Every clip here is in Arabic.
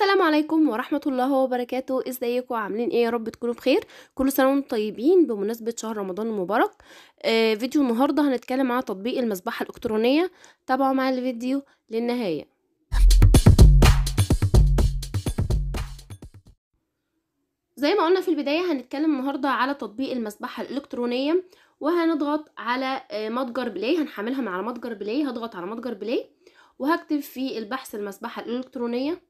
السلام عليكم ورحمة الله وبركاته ازيكم عاملين ايه يا رب تكونوا بخير كل سنة وانتم طيبين بمناسبة شهر رمضان المبارك آه فيديو النهاردة هنتكلم عن تطبيق المسبحة الالكترونية تابعوا مع الفيديو للنهاية زي ما قلنا في البداية هنتكلم النهاردة على تطبيق المسبحة الالكترونية وهنضغط على آه، متجر بلاي هنحملها مع متجر بلاي هضغط على متجر بلاي وهكتب في البحث المسبحة الالكترونية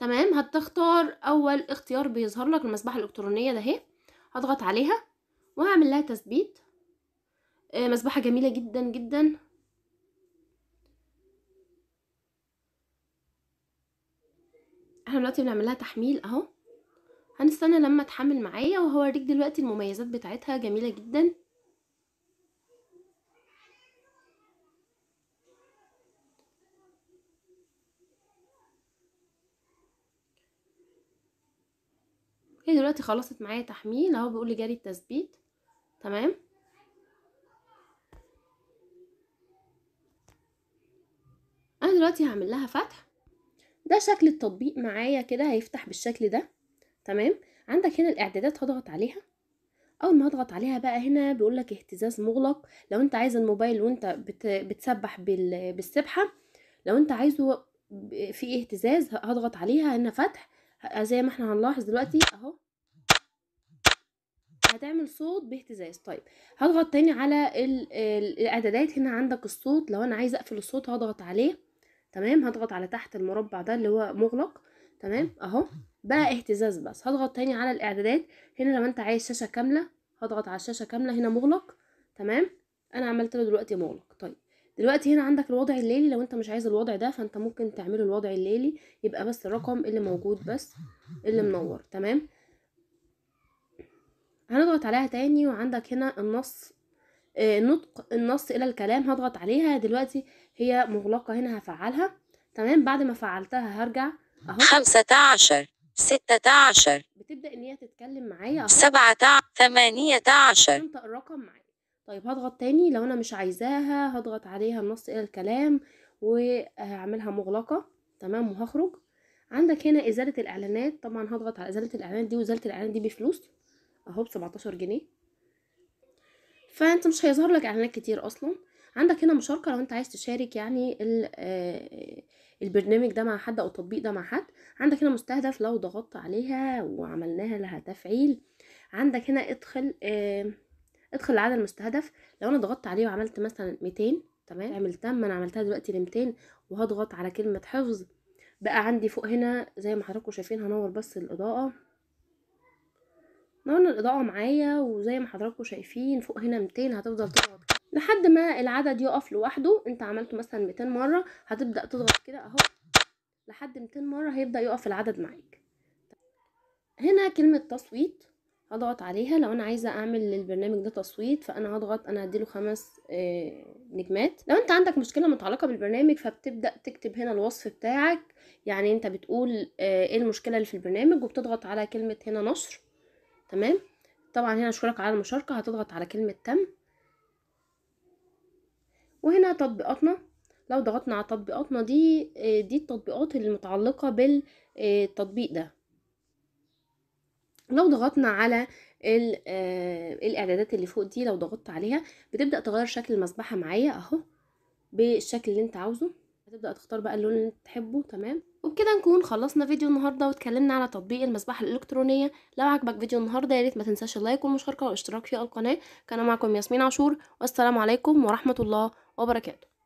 تمام هتختار اول اختيار بيظهر لك المسبحه الالكترونيه ده اهي هضغط عليها وهعمل لها تثبيت آه، مسبحه جميله جدا جدا احنا دلوقتي بنعملها تحميل اهو هنستنى لما تحمل معايا وهوريك دلوقتي المميزات بتاعتها جميله جدا هي دلوقتي خلصت معايا تحميل اهو بيقول لي جاري التثبيت تمام انا دلوقتي هعمل لها فتح ده شكل التطبيق معايا كده هيفتح بالشكل ده تمام عندك هنا الاعدادات هضغط عليها اول ما هضغط عليها بقى هنا بيقول لك اهتزاز مغلق لو انت عايز الموبايل وانت بتسبح بالسبحه لو انت عايزه في اهتزاز هضغط عليها هنا فتح زي ما احنا هنلاحظ دلوقتي اهو هتعمل صوت باهتزاز طيب هضغط تاني على الاعدادات هنا عندك الصوت لو انا عايزه اقفل الصوت هضغط عليه تمام هضغط على تحت المربع ده اللي هو مغلق تمام اهو بقى اهتزاز بس هضغط تاني على الاعدادات هنا لو انت عايز شاشه كامله هضغط على الشاشه كامله هنا مغلق تمام انا عملت له دلوقتي مغلق طيب دلوقتي هنا عندك الوضع الليلي لو انت مش عايز الوضع ده فانت ممكن تعمله الوضع الليلي يبقى بس الرقم اللي موجود بس اللي منور تمام هنضغط عليها تاني وعندك هنا النص آه، نطق النص الى الكلام هضغط عليها دلوقتي هي مغلقة هنا هفعلها تمام بعد ما فعلتها هرجع اهو خمسة عشر ستة عشر بتبدأ ان هي تتكلم معايا سبعة عشر 18 تنطق الرقم معايا طيب هضغط تاني لو انا مش عايزاها هضغط عليها النص الى الكلام وهعملها مغلقه تمام وهخرج عندك هنا ازاله الاعلانات طبعا هضغط على ازاله الاعلانات دي وازاله الاعلانات دي بفلوس اهو بسبعتاشر جنيه فانت مش هيظهر لك اعلانات كتير اصلا عندك هنا مشاركه لو انت عايز تشارك يعني آه، البرنامج ده مع حد او التطبيق ده مع حد عندك هنا مستهدف لو ضغطت عليها وعملناها لها تفعيل عندك هنا ادخل آه، ادخل العدد المستهدف لو انا ضغطت عليه وعملت مثلا 200 تمام عملتها ما انا عملتها دلوقتي ل 200 وهضغط على كلمه حفظ بقى عندي فوق هنا زي ما حضراتكم شايفين هنور بس الاضاءه نور الاضاءه معايا وزي ما حضراتكم شايفين فوق هنا 200 هتفضل تضغط لحد ما العدد يقف لوحده انت عملته مثلا 200 مره هتبدا تضغط كده اهو لحد 200 مره هيبدا يقف العدد معاك هنا كلمه تصويت هضغط عليها لو انا عايزه اعمل للبرنامج ده تصويت فانا هضغط انا هديله خمس آه، نجمات لو انت عندك مشكله متعلقه بالبرنامج فبتبدا تكتب هنا الوصف بتاعك يعني انت بتقول آه، ايه المشكله اللي في البرنامج وبتضغط على كلمه هنا نشر تمام طبعا هنا اشكرك على المشاركه هتضغط على كلمه تم وهنا تطبيقاتنا لو ضغطنا على تطبيقاتنا دي آه، دي التطبيقات المتعلقه بالتطبيق ده لو ضغطنا على آه، الاعدادات اللي فوق دي لو ضغطت عليها بتبدا تغير شكل المسبحه معايا اهو بالشكل اللي انت عاوزه هتبدا تختار بقى اللون اللي انت تحبه تمام وبكده نكون خلصنا فيديو النهارده واتكلمنا على تطبيق المسبحه الالكترونيه لو عجبك فيديو النهارده يا ريت ما تنساش اللايك والمشاركه والاشتراك في القناه كان معكم ياسمين عاشور والسلام عليكم ورحمه الله وبركاته